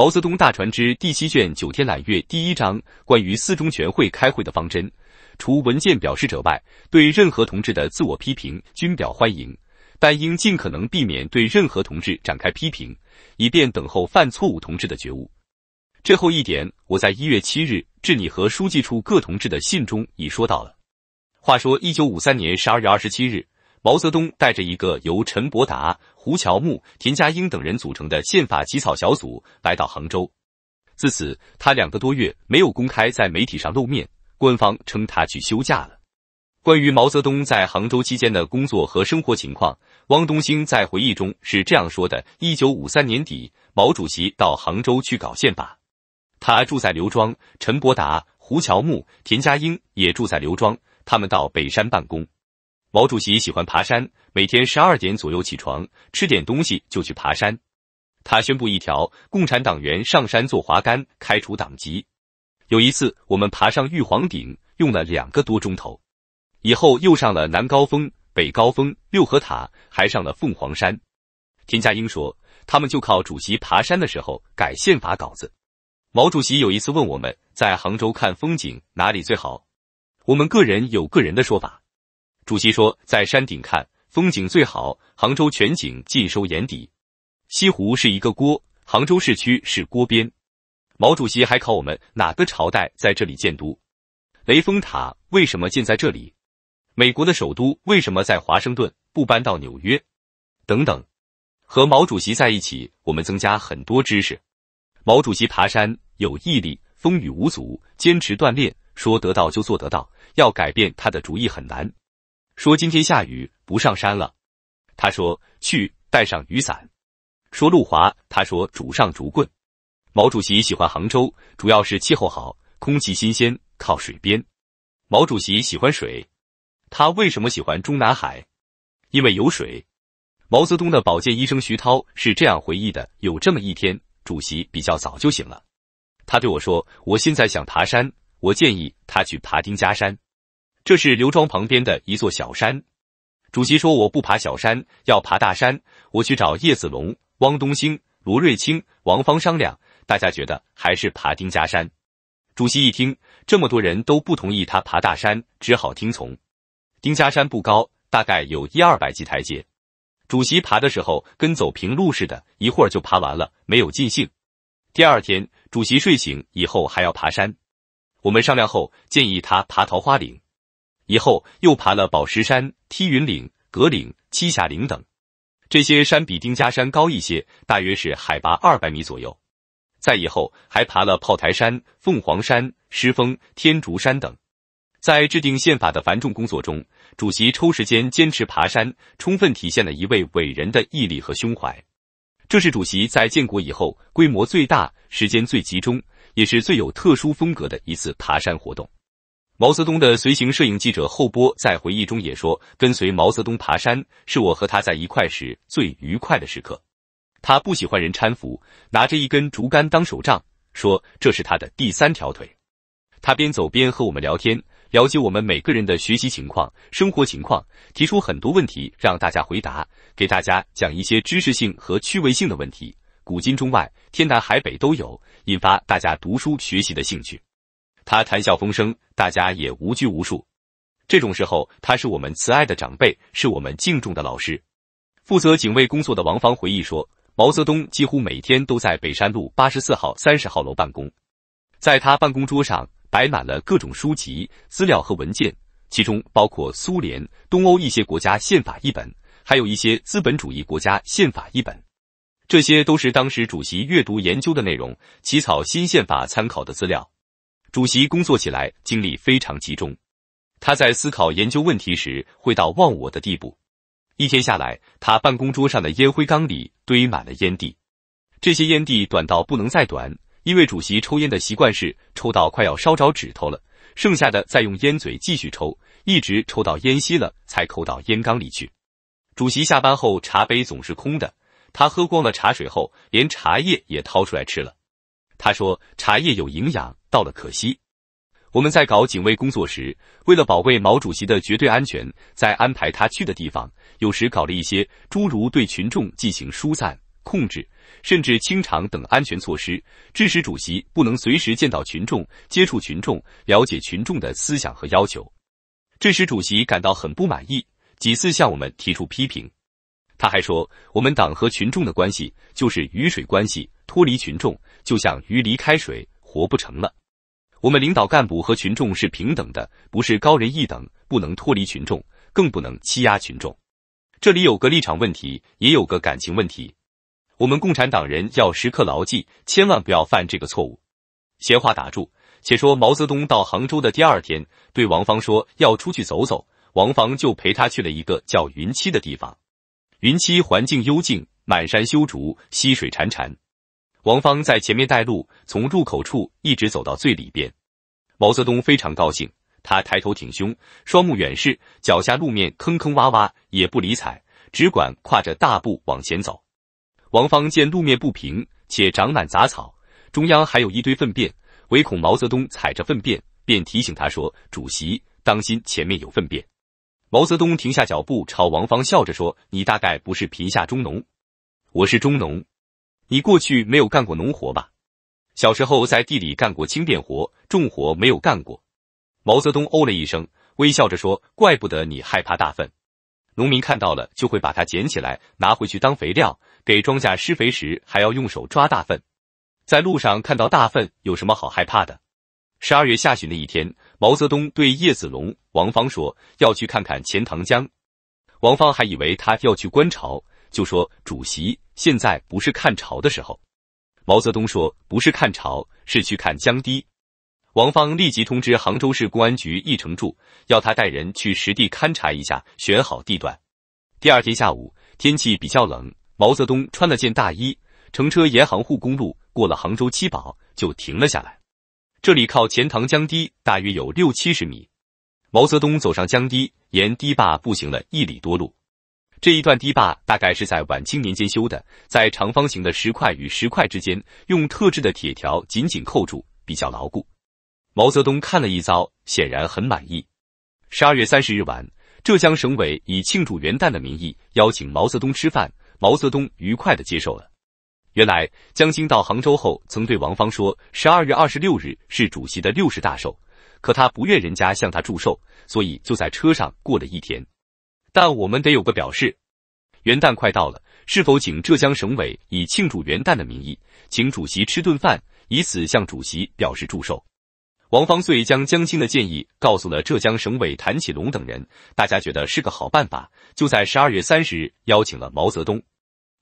毛泽东大传之第七卷《九天揽月》第一章《关于四中全会开会的方针》，除文件表示者外，对任何同志的自我批评均表欢迎，但应尽可能避免对任何同志展开批评，以便等候犯错误同志的觉悟。最后一点，我在一月七日致你和书记处各同志的信中已说到了。话说，一九五三年十二月二十七日。毛泽东带着一个由陈伯达、胡乔木、田家英等人组成的宪法起草小组来到杭州。自此，他两个多月没有公开在媒体上露面，官方称他去休假了。关于毛泽东在杭州期间的工作和生活情况，汪东兴在回忆中是这样说的：一九五三年底，毛主席到杭州去搞宪法，他住在刘庄，陈伯达、胡乔木、田家英也住在刘庄，他们到北山办公。毛主席喜欢爬山，每天十二点左右起床，吃点东西就去爬山。他宣布一条：共产党员上山做滑竿，开除党籍。有一次，我们爬上玉皇顶，用了两个多钟头，以后又上了南高峰、北高峰、六合塔，还上了凤凰山。田家英说，他们就靠主席爬山的时候改宪法稿子。毛主席有一次问我们，在杭州看风景哪里最好？我们个人有个人的说法。主席说，在山顶看风景最好，杭州全景尽收眼底。西湖是一个锅，杭州市区是锅边。毛主席还考我们哪个朝代在这里建都？雷峰塔为什么建在这里？美国的首都为什么在华盛顿不搬到纽约？等等。和毛主席在一起，我们增加很多知识。毛主席爬山有毅力，风雨无阻，坚持锻炼，说得到就做得到，要改变他的主意很难。说今天下雨，不上山了。他说去带上雨伞。说路滑，他说拄上竹棍。毛主席喜欢杭州，主要是气候好，空气新鲜，靠水边。毛主席喜欢水，他为什么喜欢中南海？因为有水。毛泽东的保健医生徐涛是这样回忆的：有这么一天，主席比较早就醒了，他对我说：“我现在想爬山，我建议他去爬丁家山。”这是刘庄旁边的一座小山。主席说：“我不爬小山，要爬大山。我去找叶子龙、汪东兴、罗瑞卿、王芳商量，大家觉得还是爬丁家山。”主席一听，这么多人都不同意他爬大山，只好听从。丁家山不高，大概有一二百级台阶。主席爬的时候跟走平路似的，一会儿就爬完了，没有尽兴。第二天，主席睡醒以后还要爬山。我们商量后建议他爬桃花岭。以后又爬了宝石山、梯云岭、葛岭、栖霞岭等，这些山比丁家山高一些，大约是海拔二百米左右。再以后还爬了炮台山、凤凰山、石峰、天竺山等。在制定宪法的繁重工作中，主席抽时间坚持爬山，充分体现了一位伟人的毅力和胸怀。这是主席在建国以后规模最大、时间最集中，也是最有特殊风格的一次爬山活动。毛泽东的随行摄影记者后波在回忆中也说：“跟随毛泽东爬山是我和他在一块时最愉快的时刻。他不喜欢人搀扶，拿着一根竹竿当手杖，说这是他的第三条腿。他边走边和我们聊天，了解我们每个人的学习情况、生活情况，提出很多问题让大家回答，给大家讲一些知识性和趣味性的问题，古今中外、天南海北都有，引发大家读书学习的兴趣。”他谈笑风生，大家也无拘无束。这种时候，他是我们慈爱的长辈，是我们敬重的老师。负责警卫工作的王芳回忆说：“毛泽东几乎每天都在北山路八十四号三十号楼办公，在他办公桌上摆满了各种书籍、资料和文件，其中包括苏联、东欧一些国家宪法一本，还有一些资本主义国家宪法一本。这些都是当时主席阅读、研究的内容，起草新宪法参考的资料。”主席工作起来精力非常集中，他在思考研究问题时会到忘我的地步。一天下来，他办公桌上的烟灰缸里堆满了烟蒂，这些烟蒂短到不能再短，因为主席抽烟的习惯是抽到快要烧着指头了，剩下的再用烟嘴继续抽，一直抽到烟熄了才扣到烟缸里去。主席下班后茶杯总是空的，他喝光了茶水后，连茶叶也掏出来吃了。他说：“茶叶有营养，到了可惜。我们在搞警卫工作时，为了保卫毛主席的绝对安全，在安排他去的地方，有时搞了一些诸如对群众进行疏散、控制，甚至清场等安全措施，致使主席不能随时见到群众、接触群众、了解群众的思想和要求，这使主席感到很不满意，几次向我们提出批评。”他还说，我们党和群众的关系就是鱼水关系，脱离群众就像鱼离开水，活不成了。我们领导干部和群众是平等的，不是高人一等，不能脱离群众，更不能欺压群众。这里有个立场问题，也有个感情问题。我们共产党人要时刻牢记，千万不要犯这个错误。闲话打住，且说毛泽东到杭州的第二天，对王芳说要出去走走，王芳就陪他去了一个叫云栖的地方。云栖环境幽静，满山修竹，溪水潺潺。王芳在前面带路，从入口处一直走到最里边。毛泽东非常高兴，他抬头挺胸，双目远视，脚下路面坑坑洼洼也不理睬，只管跨着大步往前走。王芳见路面不平且长满杂草，中央还有一堆粪便，唯恐毛泽东踩着粪便，便提醒他说：“主席，当心前面有粪便。”毛泽东停下脚步，朝王芳笑着说：“你大概不是贫下中农，我是中农。你过去没有干过农活吧？小时候在地里干过轻便活，重活没有干过。”毛泽东哦了一声，微笑着说：“怪不得你害怕大粪。农民看到了就会把它捡起来，拿回去当肥料。给庄稼施肥时还要用手抓大粪。在路上看到大粪有什么好害怕的？”十二月下旬的一天，毛泽东对叶子龙、王芳说要去看看钱塘江。王芳还以为他要去观潮，就说：“主席，现在不是看潮的时候。”毛泽东说：“不是看潮，是去看江堤。”王芳立即通知杭州市公安局易城柱，要他带人去实地勘察一下，选好地段。第二天下午，天气比较冷，毛泽东穿了件大衣，乘车沿杭沪公路过了杭州七堡，就停了下来。这里靠钱塘江堤，大约有六七十米。毛泽东走上江堤，沿堤坝步行了一里多路。这一段堤坝大概是在晚清年间修的，在长方形的石块与石块之间，用特制的铁条紧紧扣住，比较牢固。毛泽东看了一遭，显然很满意。十二月三十日晚，浙江省委以庆祝元旦的名义邀请毛泽东吃饭，毛泽东愉快地接受了。原来江青到杭州后，曾对王芳说：“十二月二十六日是主席的六十大寿，可他不愿人家向他祝寿，所以就在车上过了一天。”但我们得有个表示。元旦快到了，是否请浙江省委以庆祝元旦的名义，请主席吃顿饭，以此向主席表示祝寿？王芳遂将江青的建议告诉了浙江省委谭启龙等人，大家觉得是个好办法，就在十二月三十日邀请了毛泽东。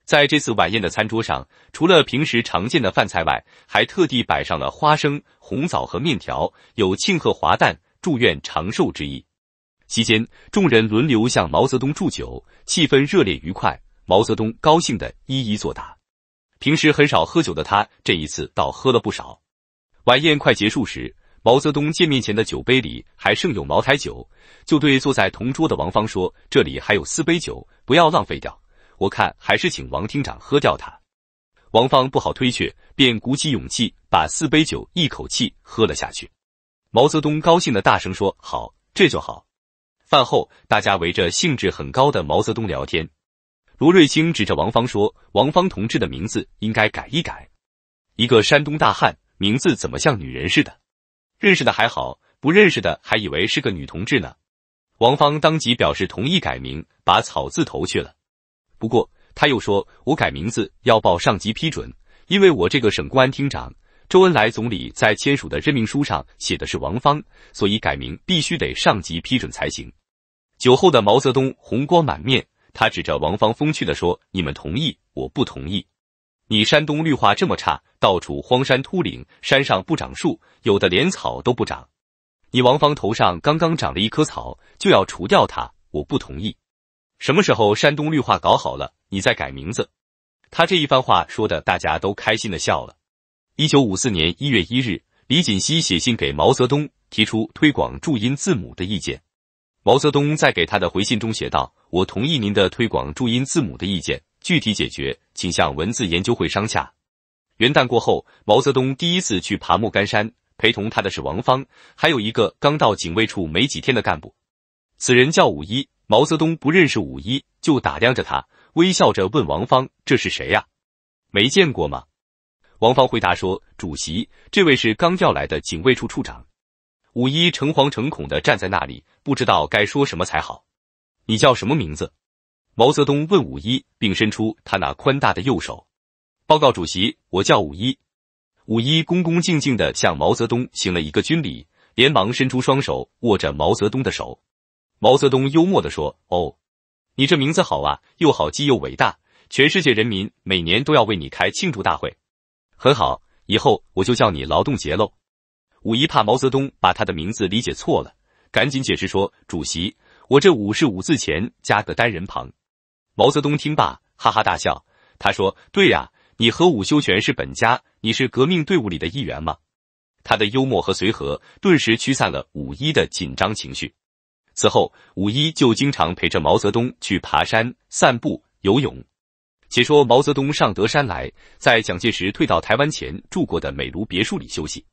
在这次晚宴的餐桌上，除了平时常见的饭菜外，还特地摆上了花生、红枣和面条，有庆贺华诞、祝愿长寿之意。期间，众人轮流向毛泽东祝酒，气氛热烈愉快。毛泽东高兴的一一作答。平时很少喝酒的他，这一次倒喝了不少。晚宴快结束时，毛泽东见面前的酒杯里还剩有茅台酒，就对坐在同桌的王芳说：“这里还有四杯酒，不要浪费掉。”我看还是请王厅长喝掉他。王芳不好推却，便鼓起勇气把四杯酒一口气喝了下去。毛泽东高兴的大声说：“好，这就好。”饭后，大家围着兴致很高的毛泽东聊天。罗瑞卿指着王芳说：“王芳同志的名字应该改一改，一个山东大汉名字怎么像女人似的？认识的还好，不认识的还以为是个女同志呢。”王芳当即表示同意改名，把草字头去了。不过，他又说，我改名字要报上级批准，因为我这个省公安厅长，周恩来总理在签署的任命书上写的是王芳，所以改名必须得上级批准才行。酒后的毛泽东红光满面，他指着王芳，风趣的说：“你们同意，我不同意。你山东绿化这么差，到处荒山秃岭，山上不长树，有的连草都不长。你王芳头上刚刚长了一棵草，就要除掉它，我不同意。”什么时候山东绿化搞好了，你再改名字。他这一番话说的，大家都开心的笑了。一九五四年一月一日，李锦熙写信给毛泽东，提出推广注音字母的意见。毛泽东在给他的回信中写道：“我同意您的推广注音字母的意见，具体解决，请向文字研究会商洽。”元旦过后，毛泽东第一次去爬莫干山，陪同他的是王芳，还有一个刚到警卫处没几天的干部，此人叫武一。毛泽东不认识五一，就打量着他，微笑着问王芳：“这是谁呀？没见过吗？”王芳回答说：“主席，这位是刚调来的警卫处处长。”五一诚惶诚恐的站在那里，不知道该说什么才好。“你叫什么名字？”毛泽东问五一，并伸出他那宽大的右手。“报告主席，我叫五一。”五一恭恭敬敬的向毛泽东行了一个军礼，连忙伸出双手握着毛泽东的手。毛泽东幽默的说：“哦，你这名字好啊，又好记又伟大，全世界人民每年都要为你开庆祝大会，很好，以后我就叫你劳动节喽。”五一怕毛泽东把他的名字理解错了，赶紧解释说：“主席，我这五是五字前加个单人旁。”毛泽东听罢，哈哈大笑。他说：“对呀，你和伍修权是本家，你是革命队伍里的一员吗？”他的幽默和随和，顿时驱散了五一的紧张情绪。此后，五一就经常陪着毛泽东去爬山、散步、游泳。且说毛泽东上德山来，在蒋介石退到台湾前住过的美庐别墅里休息。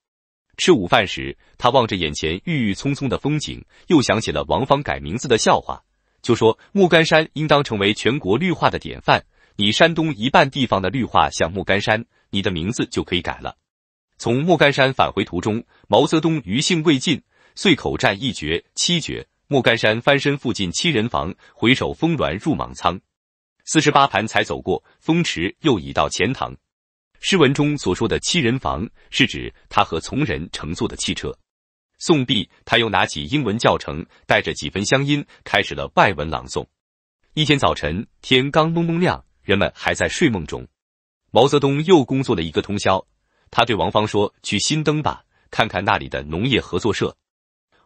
吃午饭时，他望着眼前郁郁葱葱的风景，又想起了王芳改名字的笑话，就说：“莫干山应当成为全国绿化的典范。你山东一半地方的绿化像莫干山，你的名字就可以改了。”从莫干山返回途中，毛泽东余兴未尽，遂口占一绝七绝。莫干山翻身附近七人房，回首峰峦入莽苍。四十八盘才走过，风驰又已到钱塘。诗文中所说的七人房，是指他和从人乘坐的汽车。宋毕，他又拿起英文教程，带着几分乡音，开始了外文朗诵。一天早晨，天刚蒙蒙亮，人们还在睡梦中，毛泽东又工作了一个通宵。他对王芳说：“去新登吧，看看那里的农业合作社。”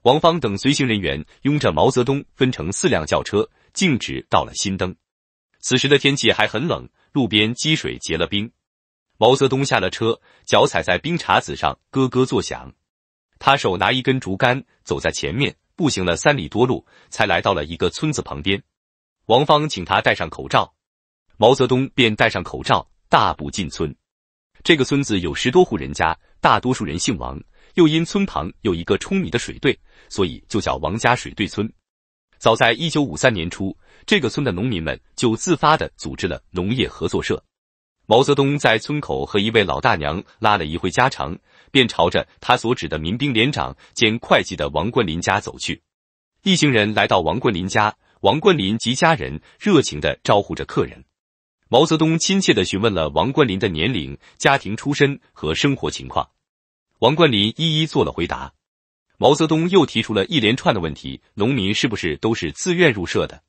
王芳等随行人员拥着毛泽东，分成四辆轿车，径直到了新登。此时的天气还很冷，路边积水结了冰。毛泽东下了车，脚踩在冰碴子上咯咯作响。他手拿一根竹竿，走在前面，步行了三里多路，才来到了一个村子旁边。王芳请他戴上口罩，毛泽东便戴上口罩，大步进村。这个村子有十多户人家，大多数人姓王。又因村旁有一个冲米的水队，所以就叫王家水队村。早在一九五三年初，这个村的农民们就自发的组织了农业合作社。毛泽东在村口和一位老大娘拉了一会家常，便朝着他所指的民兵连长兼会计的王冠林家走去。一行人来到王冠林家，王冠林及家人热情的招呼着客人。毛泽东亲切的询问了王冠林的年龄、家庭出身和生活情况。王冠林一一做了回答。毛泽东又提出了一连串的问题：农民是不是都是自愿入社的？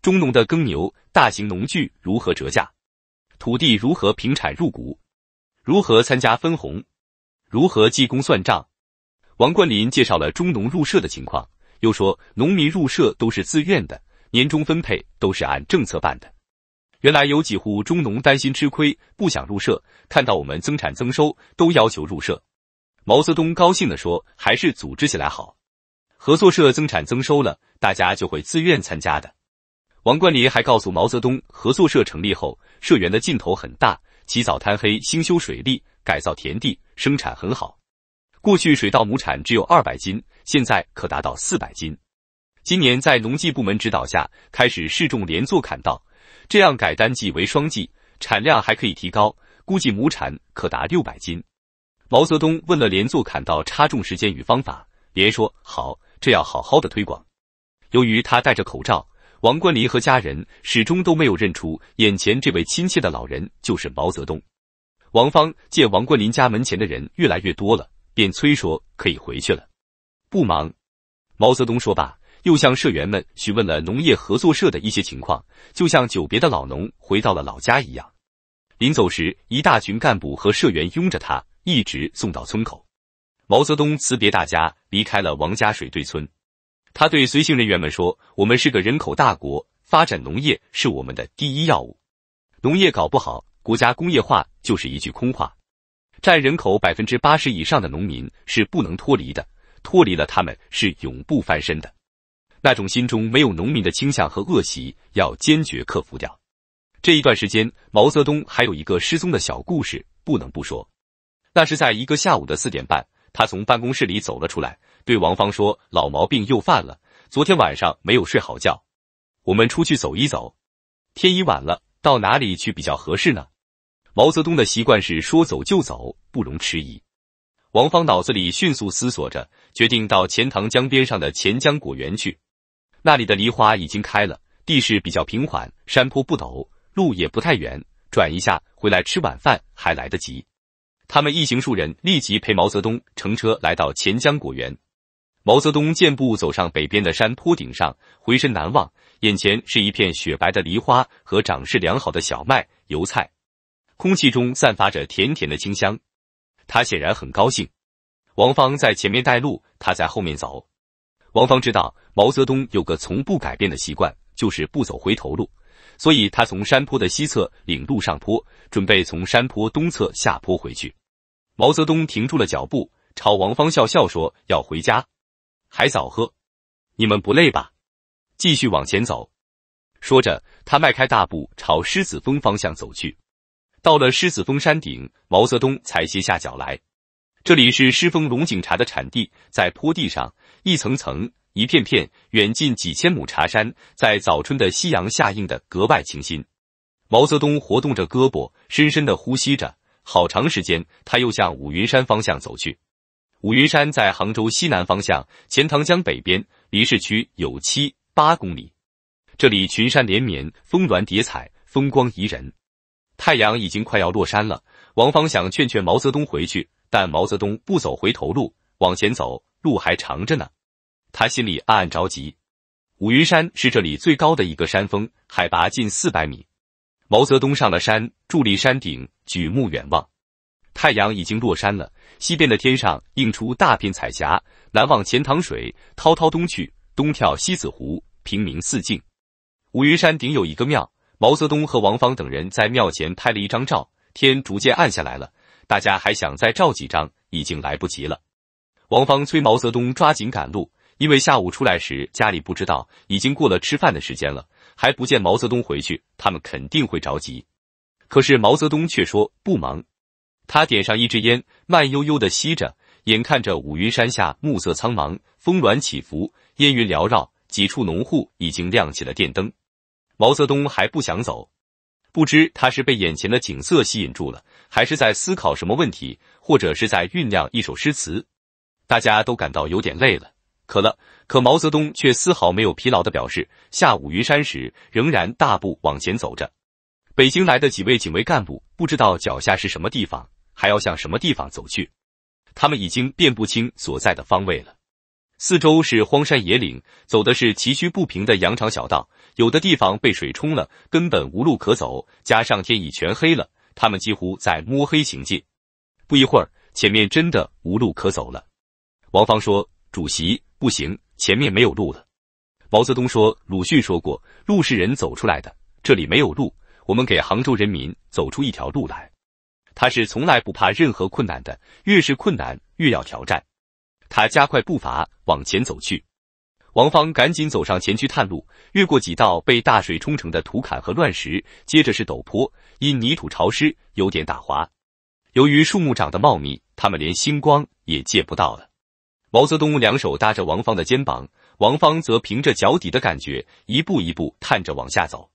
中农的耕牛、大型农具如何折价？土地如何平产入股？如何参加分红？如何计工算账？王冠林介绍了中农入社的情况，又说农民入社都是自愿的，年终分配都是按政策办的。原来有几户中农担心吃亏，不想入社，看到我们增产增收，都要求入社。毛泽东高兴地说：“还是组织起来好，合作社增产增收了，大家就会自愿参加的。”王冠林还告诉毛泽东，合作社成立后，社员的劲头很大，起早贪黑，兴修水利，改造田地，生产很好。过去水稻亩产只有二百斤，现在可达到四百斤。今年在农技部门指导下，开始试种连作砍稻，这样改单季为双季，产量还可以提高，估计亩产可达六百斤。毛泽东问了连坐砍刀插种时间与方法，连说好，这要好好的推广。由于他戴着口罩，王冠林和家人始终都没有认出眼前这位亲切的老人就是毛泽东。王芳见王冠林家门前的人越来越多了，便催说可以回去了，不忙。毛泽东说罢，又向社员们询问了农业合作社的一些情况，就像久别的老农回到了老家一样。临走时，一大群干部和社员拥着他。一直送到村口，毛泽东辞别大家，离开了王家水队村。他对随行人员们说：“我们是个人口大国，发展农业是我们的第一要务。农业搞不好，国家工业化就是一句空话。占人口百分之八十以上的农民是不能脱离的，脱离了他们是永不翻身的。那种心中没有农民的倾向和恶习，要坚决克服掉。”这一段时间，毛泽东还有一个失踪的小故事，不能不说。那是在一个下午的四点半，他从办公室里走了出来，对王芳说：“老毛病又犯了，昨天晚上没有睡好觉。我们出去走一走，天已晚了，到哪里去比较合适呢？”毛泽东的习惯是说走就走，不容迟疑。王芳脑子里迅速思索着，决定到钱塘江边上的钱江果园去。那里的梨花已经开了，地势比较平缓，山坡不陡，路也不太远，转一下回来吃晚饭还来得及。他们一行数人立即陪毛泽东乘车来到钱江果园。毛泽东健步走上北边的山坡顶上，回身南望，眼前是一片雪白的梨花和长势良好的小麦、油菜，空气中散发着甜甜的清香。他显然很高兴。王芳在前面带路，他在后面走。王芳知道毛泽东有个从不改变的习惯，就是不走回头路。所以他从山坡的西侧领路上坡，准备从山坡东侧下坡回去。毛泽东停住了脚步，朝王芳笑笑说：“要回家，还早呵，你们不累吧？继续往前走。”说着，他迈开大步朝狮子峰方向走去。到了狮子峰山顶，毛泽东才歇下脚来。这里是狮峰龙井茶的产地，在坡地上一层层。一片片远近几千亩茶山，在早春的夕阳下映得格外清新。毛泽东活动着胳膊，深深的呼吸着，好长时间，他又向五云山方向走去。五云山在杭州西南方向，钱塘江北边，离市区有七八公里。这里群山连绵，峰峦叠彩，风光宜人。太阳已经快要落山了。王芳想劝劝毛泽东回去，但毛泽东不走回头路，往前走，路还长着呢。他心里暗暗着急。五云山是这里最高的一个山峰，海拔近四百米。毛泽东上了山，伫立山顶，举目远望。太阳已经落山了，西边的天上映出大片彩霞。南望钱塘水滔滔东去，东眺西子湖平明四境。五云山顶有一个庙，毛泽东和王芳等人在庙前拍了一张照。天逐渐暗下来了，大家还想再照几张，已经来不及了。王芳催毛泽东抓紧赶路。因为下午出来时家里不知道已经过了吃饭的时间了，还不见毛泽东回去，他们肯定会着急。可是毛泽东却说不忙，他点上一支烟，慢悠悠地吸着，眼看着五云山下暮色苍茫，峰峦起伏，烟云缭绕，几处农户已经亮起了电灯。毛泽东还不想走，不知他是被眼前的景色吸引住了，还是在思考什么问题，或者是在酝酿一首诗词。大家都感到有点累了。渴了，可毛泽东却丝毫没有疲劳的表示。下午云山时，仍然大步往前走着。北京来的几位警卫干部不知道脚下是什么地方，还要向什么地方走去。他们已经辨不清所在的方位了。四周是荒山野岭，走的是崎岖不平的羊肠小道，有的地方被水冲了，根本无路可走。加上天已全黑了，他们几乎在摸黑行进。不一会儿，前面真的无路可走了。王芳说：“主席。”不行，前面没有路了。毛泽东说：“鲁迅说过，路是人走出来的。这里没有路，我们给杭州人民走出一条路来。”他是从来不怕任何困难的，越是困难越要挑战。他加快步伐往前走去。王芳赶紧走上前去探路，越过几道被大水冲成的土坎和乱石，接着是陡坡，因泥土潮湿有点打滑。由于树木长得茂密，他们连星光也见不到了。毛泽东两手搭着王芳的肩膀，王芳则凭着脚底的感觉，一步一步探着往下走。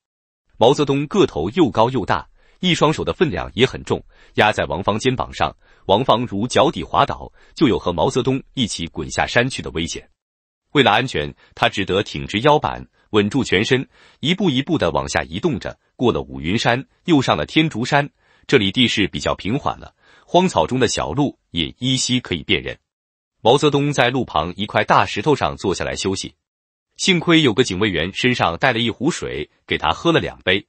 毛泽东个头又高又大，一双手的分量也很重，压在王芳肩膀上。王芳如脚底滑倒，就有和毛泽东一起滚下山去的危险。为了安全，他只得挺直腰板，稳住全身，一步一步的往下移动着。过了五云山，又上了天竺山。这里地势比较平缓了，荒草中的小路也依稀可以辨认。毛泽东在路旁一块大石头上坐下来休息，幸亏有个警卫员身上带了一壶水，给他喝了两杯。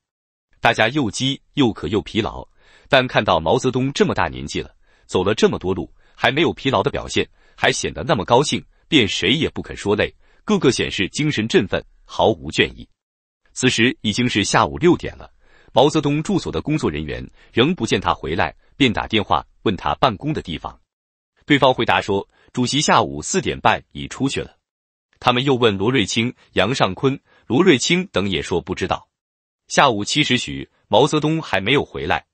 大家又饥又渴又疲劳，但看到毛泽东这么大年纪了，走了这么多路还没有疲劳的表现，还显得那么高兴，便谁也不肯说累，个个显示精神振奋，毫无倦意。此时已经是下午六点了，毛泽东住所的工作人员仍不见他回来，便打电话问他办公的地方，对方回答说。主席下午四点半已出去了。他们又问罗瑞卿、杨尚昆、罗瑞卿等也说不知道。下午七时许，毛泽东还没有回来。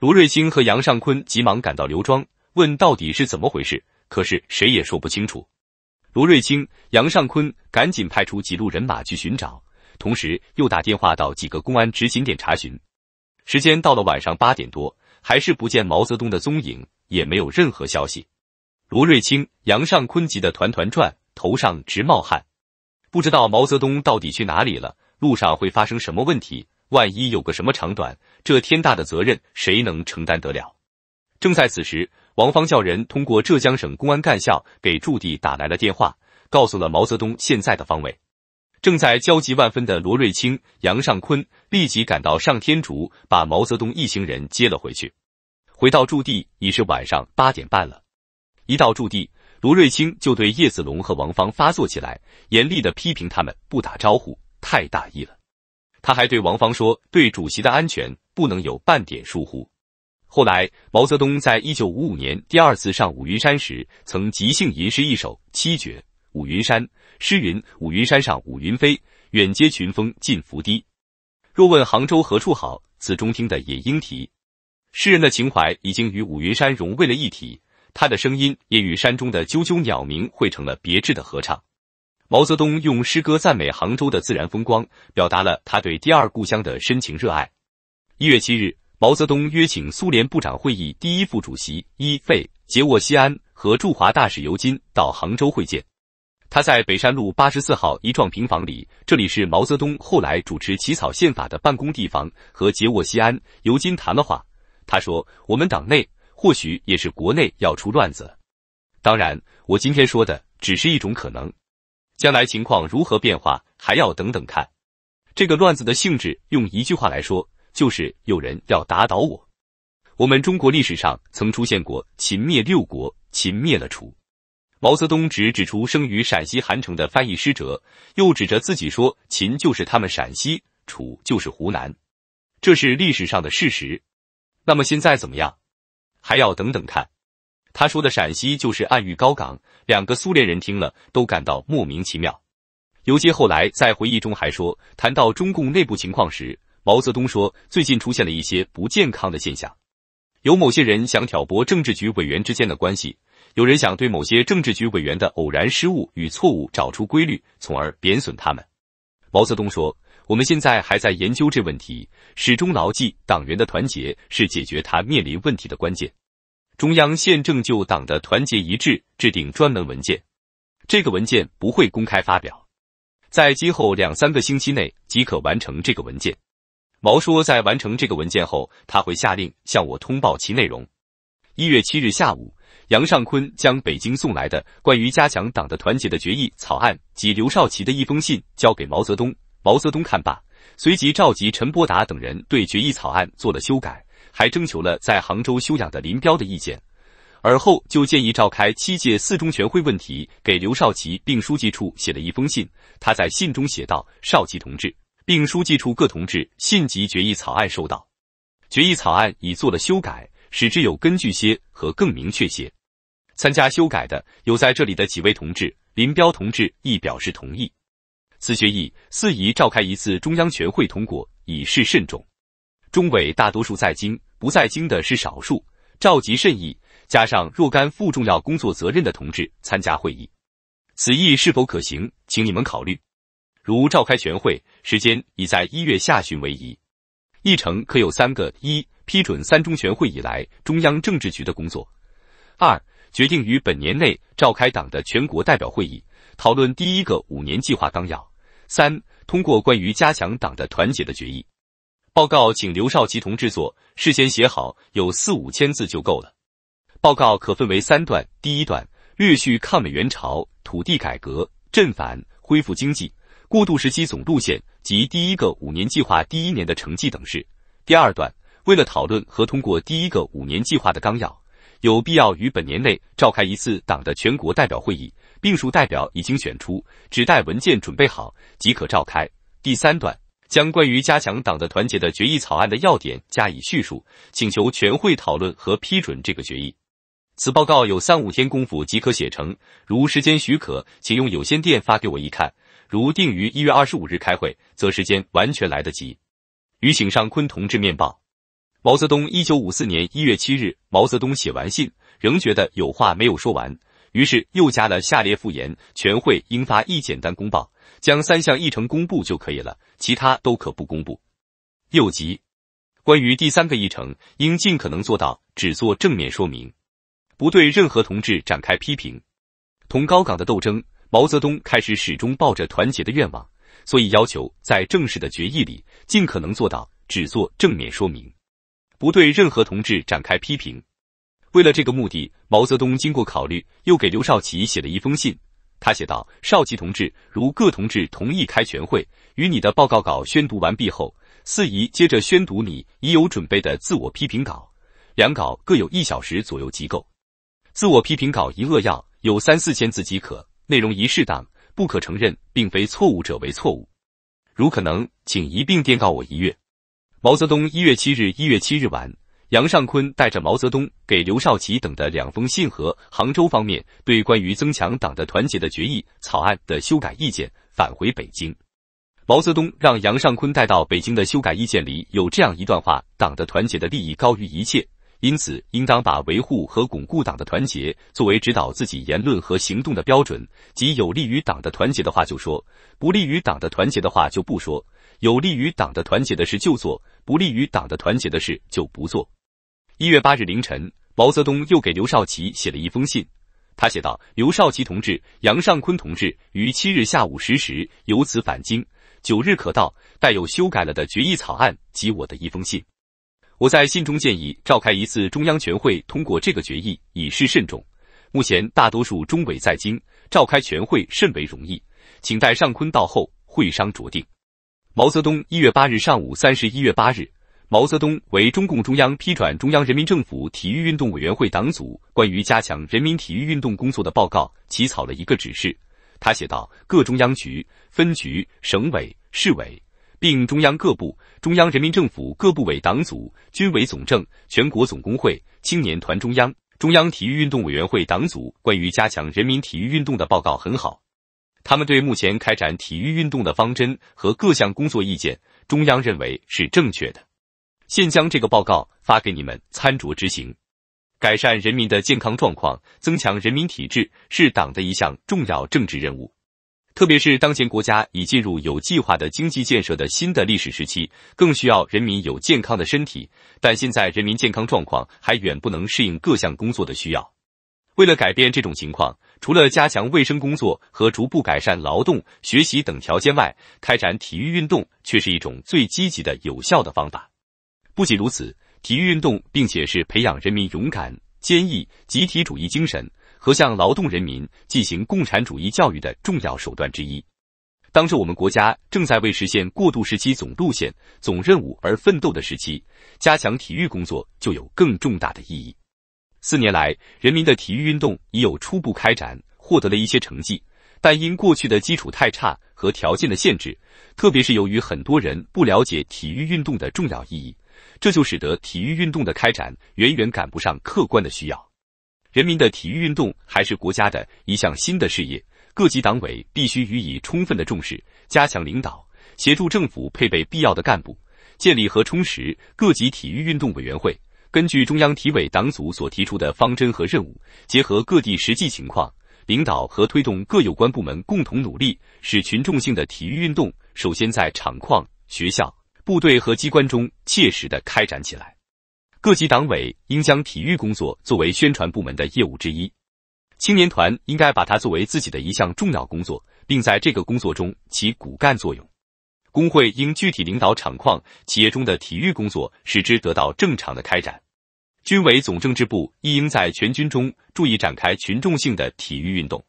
罗瑞卿和杨尚昆急忙赶到刘庄，问到底是怎么回事，可是谁也说不清楚。罗瑞卿、杨尚昆赶紧派出几路人马去寻找，同时又打电话到几个公安执勤点查询。时间到了晚上八点多，还是不见毛泽东的踪影，也没有任何消息。罗瑞卿、杨尚昆急得团团转，头上直冒汗，不知道毛泽东到底去哪里了，路上会发生什么问题？万一有个什么长短，这天大的责任谁能承担得了？正在此时，王芳叫人通过浙江省公安干校给驻地打来了电话，告诉了毛泽东现在的方位。正在焦急万分的罗瑞卿、杨尚昆立即赶到上天竺，把毛泽东一行人接了回去。回到驻地已是晚上八点半了。一到驻地，罗瑞卿就对叶子龙和王芳发作起来，严厉的批评他们不打招呼，太大意了。他还对王芳说：“对主席的安全不能有半点疏忽。”后来，毛泽东在一九五五年第二次上五云山时，曾即兴吟诗一首七绝《五云山》：“诗云五云山上五云飞，远接群峰近伏低。若问杭州何处好，此中听得也应啼。”诗人的情怀已经与五云山融为了一体。他的声音也与山中的啾啾鸟鸣汇成了别致的合唱。毛泽东用诗歌赞美杭州的自然风光，表达了他对第二故乡的深情热爱。一月七日，毛泽东约请苏联部长会议第一副主席伊费杰沃西安和驻华大使尤金到杭州会见。他在北山路八十四号一幢平房里，这里是毛泽东后来主持起草宪法的办公地方。和杰沃西安、尤金谈了话，他说：“我们党内。”或许也是国内要出乱子，当然，我今天说的只是一种可能，将来情况如何变化还要等等看。这个乱子的性质，用一句话来说，就是有人要打倒我。我们中国历史上曾出现过秦灭六国，秦灭了楚。毛泽东只指出生于陕西韩城的翻译师哲，又指着自己说：“秦就是他们陕西，楚就是湖南。”这是历史上的事实。那么现在怎么样？还要等等看，他说的陕西就是暗喻高岗。两个苏联人听了都感到莫名其妙。游杰后来在回忆中还说，谈到中共内部情况时，毛泽东说最近出现了一些不健康的现象，有某些人想挑拨政治局委员之间的关系，有人想对某些政治局委员的偶然失误与错误找出规律，从而贬损他们。毛泽东说。我们现在还在研究这问题，始终牢记党员的团结是解决他面临问题的关键。中央现正就党的团结一致制定专门文件，这个文件不会公开发表，在今后两三个星期内即可完成这个文件。毛说，在完成这个文件后，他会下令向我通报其内容。一月七日下午，杨尚昆将北京送来的关于加强党的团结的决议草案及刘少奇的一封信交给毛泽东。毛泽东看罢，随即召集陈伯达等人对决议草案做了修改，还征求了在杭州休养的林彪的意见。而后就建议召开七届四中全会问题，给刘少奇并书记处写了一封信。他在信中写道：“少奇同志，并书记处各同志，信及决议草案收到，决议草案已做了修改，使之有根据些和更明确些。参加修改的有在这里的几位同志，林彪同志亦表示同意。”此决议四宜召开一次中央全会通过，以示慎重。中委大多数在京，不在京的是少数。召集慎议，加上若干负重要工作责任的同志参加会议，此议是否可行，请你们考虑。如召开全会，时间已在一月下旬为宜。议程可有三个：一、批准三中全会以来中央政治局的工作；二、决定于本年内召开党的全国代表会议，讨论第一个五年计划纲要。三、通过关于加强党的团结的决议。报告请刘少奇同志作，事先写好，有四五千字就够了。报告可分为三段：第一段略叙抗美援朝、土地改革、镇反、恢复经济、过渡时期总路线及第一个五年计划第一年的成绩等事；第二段为了讨论和通过第一个五年计划的纲要，有必要于本年内召开一次党的全国代表会议。并述代表已经选出，只待文件准备好即可召开。第三段将关于加强党的团结的决议草案的要点加以叙述，请求全会讨论和批准这个决议。此报告有三五天功夫即可写成，如时间许可，请用有线电发给我一看。如定于一月二十五日开会，则时间完全来得及。与请尚昆同志面报。毛泽东，一九五四年一月七日，毛泽东写完信，仍觉得有话没有说完。于是又加了下列复言：全会应发一简单公报，将三项议程公布就可以了，其他都可不公布。又及，关于第三个议程，应尽可能做到只做正面说明，不对任何同志展开批评。同高岗的斗争，毛泽东开始始终抱着团结的愿望，所以要求在正式的决议里尽可能做到只做正面说明，不对任何同志展开批评。为了这个目的，毛泽东经过考虑，又给刘少奇写了一封信。他写道：“少奇同志，如各同志同意开全会，与你的报告稿宣读完毕后，四姨接着宣读你已有准备的自我批评稿，两稿各有一小时左右即够。自我批评稿一扼要，有三四千字即可，内容宜适当，不可承认并非错误者为错误。如可能，请一并电告我一阅。”毛泽东一月七日，一月七日晚。杨尚昆带着毛泽东给刘少奇等的两封信和杭州方面对关于增强党的团结的决议草案的修改意见返回北京。毛泽东让杨尚昆带到北京的修改意见里有这样一段话：党的团结的利益高于一切，因此应当把维护和巩固党的团结作为指导自己言论和行动的标准。即有利于党的团结的话就说，不利于党的团结的话就不说；有利于党的团结的事就做，不利于党的团结的事就不做。一月八日凌晨，毛泽东又给刘少奇写了一封信。他写道：“刘少奇同志、杨尚昆同志于七日下午十时由此返京，九日可到，带有修改了的决议草案及我的一封信。我在信中建议召开一次中央全会，通过这个决议，以示慎重。目前大多数中委在京，召开全会甚为容易，请待尚昆到后会商酌定。”毛泽东一月八日上午三十一月八日。毛泽东为中共中央批转中央人民政府体育运动委员会党组关于加强人民体育运动工作的报告，起草了一个指示。他写道：“各中央局、分局、省委、市委，并中央各部、中央人民政府各部委党组、军委总政、全国总工会、青年团中央、中央体育运动委员会党组关于加强人民体育运动的报告很好。他们对目前开展体育运动的方针和各项工作意见，中央认为是正确的。”现将这个报告发给你们参酌执行。改善人民的健康状况，增强人民体质，是党的一项重要政治任务。特别是当前国家已进入有计划的经济建设的新的历史时期，更需要人民有健康的身体。但现在人民健康状况还远不能适应各项工作的需要。为了改变这种情况，除了加强卫生工作和逐步改善劳动、学习等条件外，开展体育运动却是一种最积极的、有效的方法。不仅如此，体育运动并且是培养人民勇敢、坚毅、集体主义精神和向劳动人民进行共产主义教育的重要手段之一。当着我们国家正在为实现过渡时期总路线、总任务而奋斗的时期，加强体育工作就有更重大的意义。四年来，人民的体育运动已有初步开展，获得了一些成绩，但因过去的基础太差和条件的限制，特别是由于很多人不了解体育运动的重要意义。这就使得体育运动的开展远远赶不上客观的需要，人民的体育运动还是国家的一项新的事业，各级党委必须予以充分的重视，加强领导，协助政府配备必要的干部，建立和充实各级体育运动委员会，根据中央体委党组所提出的方针和任务，结合各地实际情况，领导和推动各有关部门共同努力，使群众性的体育运动首先在厂矿、学校。部队和机关中切实的开展起来，各级党委应将体育工作作为宣传部门的业务之一，青年团应该把它作为自己的一项重要工作，并在这个工作中起骨干作用。工会应具体领导厂矿企业中的体育工作，使之得到正常的开展。军委总政治部亦应在全军中注意展开群众性的体育运动。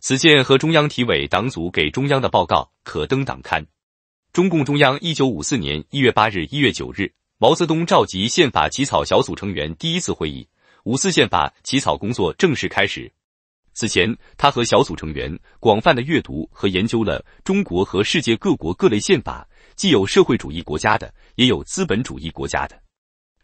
此件和中央体委党组给中央的报告可登党刊。中共中央一九五四年一月八日、一月九日，毛泽东召集宪法起草小组成员第一次会议，五四宪法起草工作正式开始。此前，他和小组成员广泛的阅读和研究了中国和世界各国各类宪法，既有社会主义国家的，也有资本主义国家的。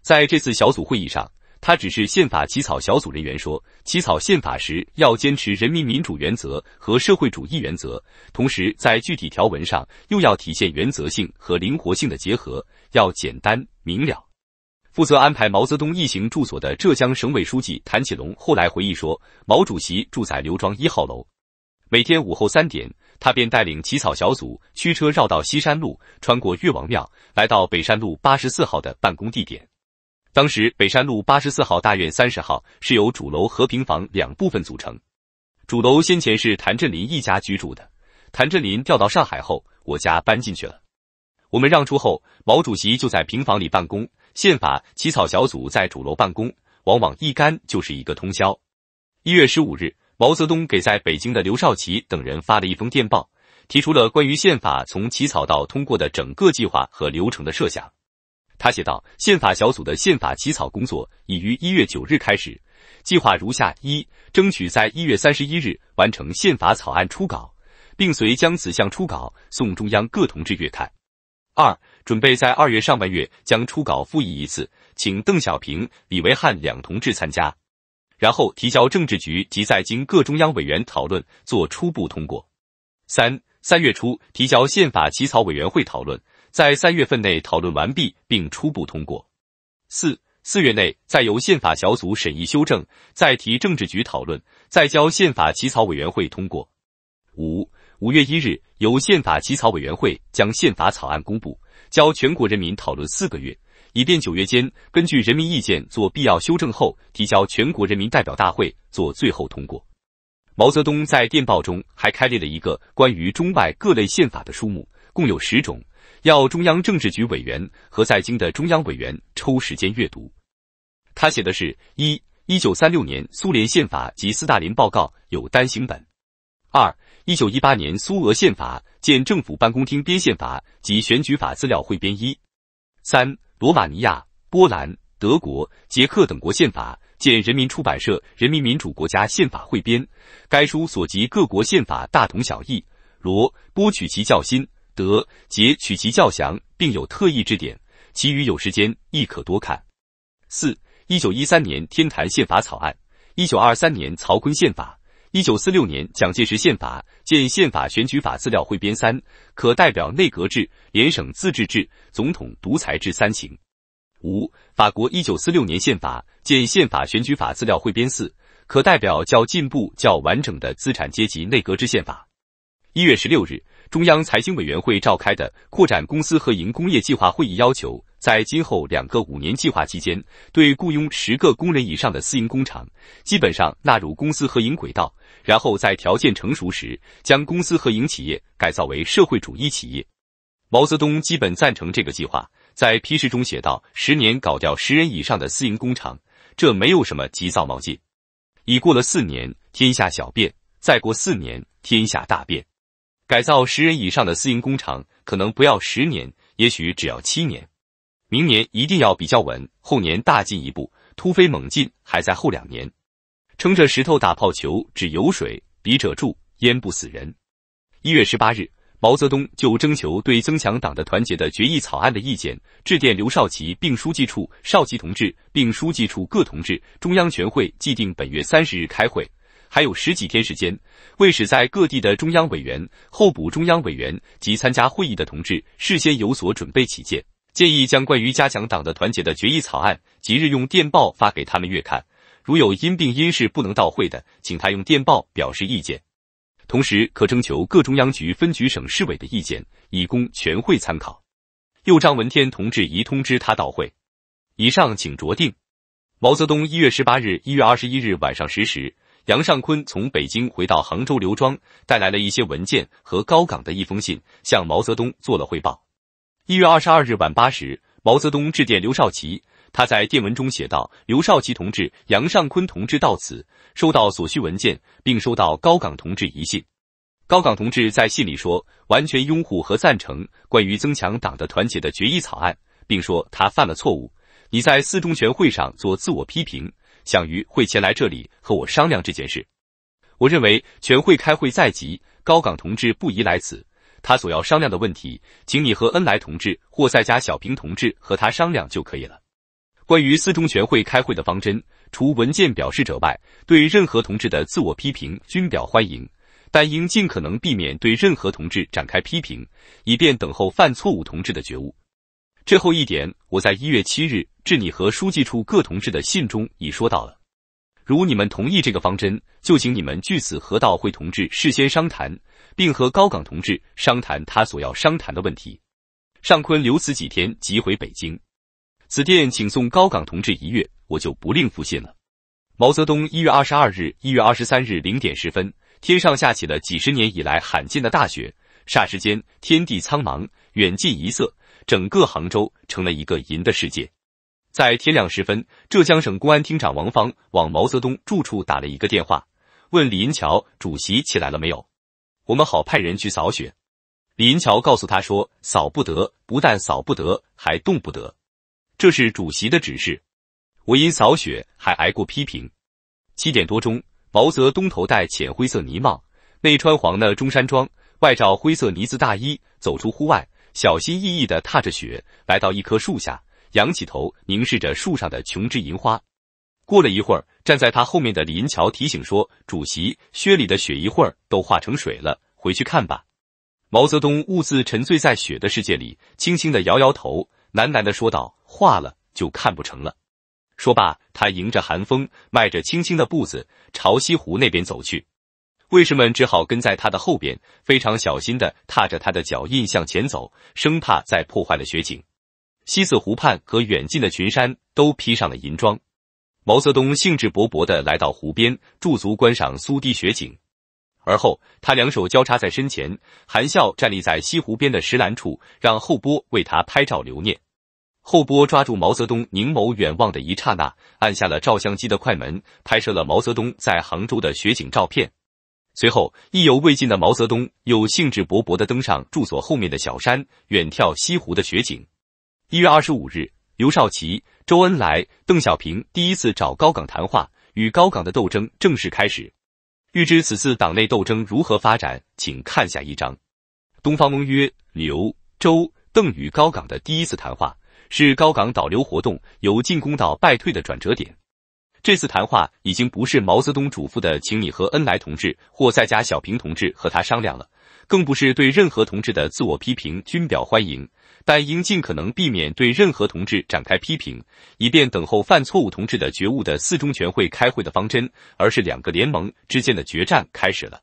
在这次小组会议上，他只是宪法起草小组人员说，起草宪法时要坚持人民民主原则和社会主义原则，同时在具体条文上又要体现原则性和灵活性的结合，要简单明了。负责安排毛泽东一行住所的浙江省委书记谭启龙后来回忆说，毛主席住在刘庄一号楼，每天午后三点，他便带领起草小组驱车绕到西山路，穿过岳王庙，来到北山路八十四号的办公地点。当时北山路八十四号大院三十号是由主楼和平房两部分组成。主楼先前是谭震林一家居住的，谭震林调到上海后，我家搬进去了。我们让出后，毛主席就在平房里办公，宪法起草小组在主楼办公，往往一干就是一个通宵。一月十五日，毛泽东给在北京的刘少奇等人发了一封电报，提出了关于宪法从起草到通过的整个计划和流程的设想。他写道：“宪法小组的宪法起草工作已于一月九日开始，计划如下：一、争取在一月三十一日完成宪法草案初稿，并随将此项初稿送中央各同志阅看；二、准备在二月上半月将初稿复议一次，请邓小平、李维汉两同志参加，然后提交政治局及在京各中央委员讨论，做初步通过；三、三月初提交宪法起草委员会讨论。”在三月份内讨论完毕并初步通过，四四月内再由宪法小组审议修正，再提政治局讨论，再交宪法起草委员会通过。五五月一日由宪法起草委员会将宪法草案公布，交全国人民讨论四个月，以便九月间根据人民意见做必要修正后，提交全国人民代表大会做最后通过。毛泽东在电报中还开列了一个关于中外各类宪法的书目，共有十种。要中央政治局委员和在京的中央委员抽时间阅读。他写的是一一九三六年苏联宪法及斯大林报告有单行本；二一九一八年苏俄宪法见政府办公厅编宪法及选举法资料汇编一；三罗马尼亚、波兰、德国、捷克等国宪法见人民出版社《人民民主国家宪法汇编》。该书所及各国宪法大同小异，罗波取其教新。德节取其较详，并有特异之点，其余有时间亦可多看。四、一九一三年天坛宪法草案，一九二三年曹锟宪法，一九四六年蒋介石宪法，见《宪法选举法资料汇编》三，可代表内阁制、联省自治制、总统独裁制三型。五、法国一九四六年宪法，见《宪法选举法资料汇编》四，可代表较进步、较完整的资产阶级内阁制宪法。一月十六日。中央财经委员会召开的扩展公司和营工业计划会议要求，在今后两个五年计划期间，对雇佣十个工人以上的私营工厂，基本上纳入公司合营轨道，然后在条件成熟时，将公司合营企业改造为社会主义企业。毛泽东基本赞成这个计划，在批示中写道：“十年搞掉十人以上的私营工厂，这没有什么急躁冒进。已过了四年，天下小变；再过四年，天下大变。”改造十人以上的私营工厂，可能不要十年，也许只要七年。明年一定要比较稳，后年大进一步，突飞猛进还在后两年。撑着石头打炮球，只有水，笔者注，淹不死人。一月十八日，毛泽东就征求对增强党的团结的决议草案的意见，致电刘少奇并书记处，少奇同志并书记处各同志，中央全会既定本月三十日开会。还有十几天时间，为使在各地的中央委员、候补中央委员及参加会议的同志事先有所准备起见，建议将关于加强党的团结的决议草案即日用电报发给他们阅看。如有因病因事不能到会的，请他用电报表示意见。同时可征求各中央局、分局、省市委的意见，以供全会参考。又张闻天同志已通知他到会。以上请酌定。毛泽东一月十八日、一月二十一日晚上十时。杨尚昆从北京回到杭州刘庄，带来了一些文件和高岗的一封信，向毛泽东做了汇报。一月二十二日晚八时，毛泽东致电刘少奇，他在电文中写道：“刘少奇同志、杨尚昆同志到此，收到所需文件，并收到高岗同志一信。高岗同志在信里说，完全拥护和赞成关于增强党的团结的决议草案，并说他犯了错误，你在四中全会上做自我批评。”蒋瑜会前来这里和我商量这件事。我认为全会开会在即，高岗同志不宜来此。他所要商量的问题，请你和恩来同志或在家小平同志和他商量就可以了。关于四中全会开会的方针，除文件表示者外，对任何同志的自我批评均表欢迎，但应尽可能避免对任何同志展开批评，以便等候犯错误同志的觉悟。最后一点。我在一月七日致你和书记处各同志的信中已说到了，如你们同意这个方针，就请你们据此和道会同志事先商谈，并和高岗同志商谈他所要商谈的问题。尚昆留此几天即回北京，此电请送高岗同志一阅，我就不另复信了。毛泽东一月二十二日、一月二十三日零点十分，天上下起了几十年以来罕见的大雪，霎时间天地苍茫，远近一色。整个杭州成了一个银的世界。在天亮时分，浙江省公安厅长王芳往毛泽东住处打了一个电话，问李银桥：“主席起来了没有？我们好派人去扫雪。”李银桥告诉他说：“扫不得，不但扫不得，还动不得。这是主席的指示。我因扫雪还挨过批评。”七点多钟，毛泽东头戴浅灰色呢帽，内穿黄的中山装，外罩灰色呢子大衣，走出户外。小心翼翼地踏着雪，来到一棵树下，仰起头凝视着树上的琼枝银花。过了一会儿，站在他后面的李银桥提醒说：“主席，靴里的雪一会儿都化成水了，回去看吧。”毛泽东兀自沉醉在雪的世界里，轻轻地摇摇头，喃喃地说道：“化了就看不成了。”说罢，他迎着寒风，迈着轻轻的步子，朝西湖那边走去。卫士们只好跟在他的后边，非常小心地踏着他的脚印向前走，生怕再破坏了雪景。西子湖畔和远近的群山都披上了银装。毛泽东兴致勃勃地来到湖边，驻足观赏苏堤雪景。而后，他两手交叉在身前，含笑站立在西湖边的石栏处，让后波为他拍照留念。后波抓住毛泽东凝眸远望的一刹那，按下了照相机的快门，拍摄了毛泽东在杭州的雪景照片。随后，意犹未尽的毛泽东又兴致勃勃地登上住所后面的小山，远眺西湖的雪景。一月二十五日，刘少奇、周恩来、邓小平第一次找高岗谈话，与高岗的斗争正式开始。欲知此次党内斗争如何发展，请看下一章。东方盟约刘周邓与高岗的第一次谈话，是高岗导流活动由进攻到败退的转折点。这次谈话已经不是毛泽东嘱咐的，请你和恩来同志或在家小平同志和他商量了，更不是对任何同志的自我批评均表欢迎，但应尽可能避免对任何同志展开批评，以便等候犯错误同志的觉悟的四中全会开会的方针，而是两个联盟之间的决战开始了。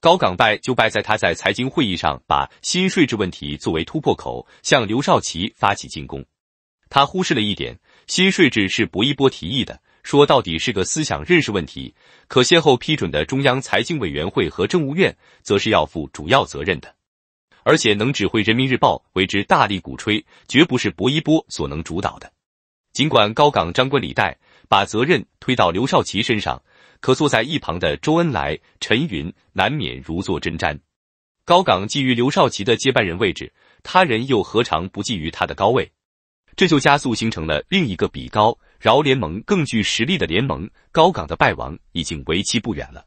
高岗败就败在他在财经会议上把新税制问题作为突破口向刘少奇发起进攻，他忽视了一点，新税制是薄一波提议的。说到底是个思想认识问题，可先后批准的中央财经委员会和政务院，则是要负主要责任的。而且能指挥《人民日报》为之大力鼓吹，绝不是薄一波所能主导的。尽管高岗张冠李戴，把责任推到刘少奇身上，可坐在一旁的周恩来、陈云难免如坐针毡。高岗觊觎刘少奇的接班人位置，他人又何尝不觊觎他的高位？这就加速形成了另一个比高。饶联盟更具实力的联盟，高岗的败亡已经为期不远了。